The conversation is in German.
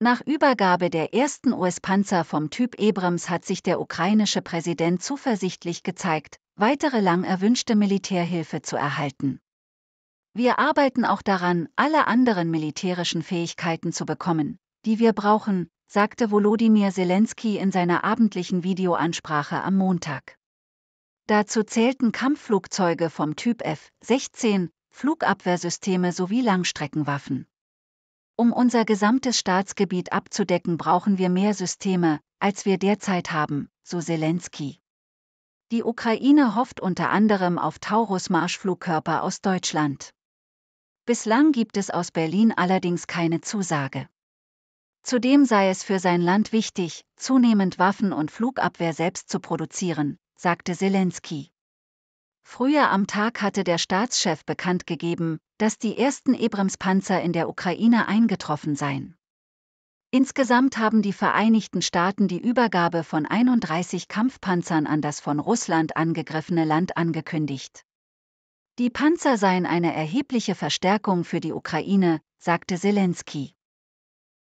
Nach Übergabe der ersten US-Panzer vom Typ Abrams hat sich der ukrainische Präsident zuversichtlich gezeigt, weitere lang erwünschte Militärhilfe zu erhalten. Wir arbeiten auch daran, alle anderen militärischen Fähigkeiten zu bekommen, die wir brauchen, sagte Volodymyr Zelensky in seiner abendlichen Videoansprache am Montag. Dazu zählten Kampfflugzeuge vom Typ F-16, Flugabwehrsysteme sowie Langstreckenwaffen. Um unser gesamtes Staatsgebiet abzudecken, brauchen wir mehr Systeme, als wir derzeit haben, so Zelensky. Die Ukraine hofft unter anderem auf Taurus-Marschflugkörper aus Deutschland. Bislang gibt es aus Berlin allerdings keine Zusage. Zudem sei es für sein Land wichtig, zunehmend Waffen und Flugabwehr selbst zu produzieren, sagte Zelensky. Früher am Tag hatte der Staatschef bekannt gegeben, dass die ersten Abrams-Panzer in der Ukraine eingetroffen seien. Insgesamt haben die Vereinigten Staaten die Übergabe von 31 Kampfpanzern an das von Russland angegriffene Land angekündigt. Die Panzer seien eine erhebliche Verstärkung für die Ukraine, sagte Zelensky.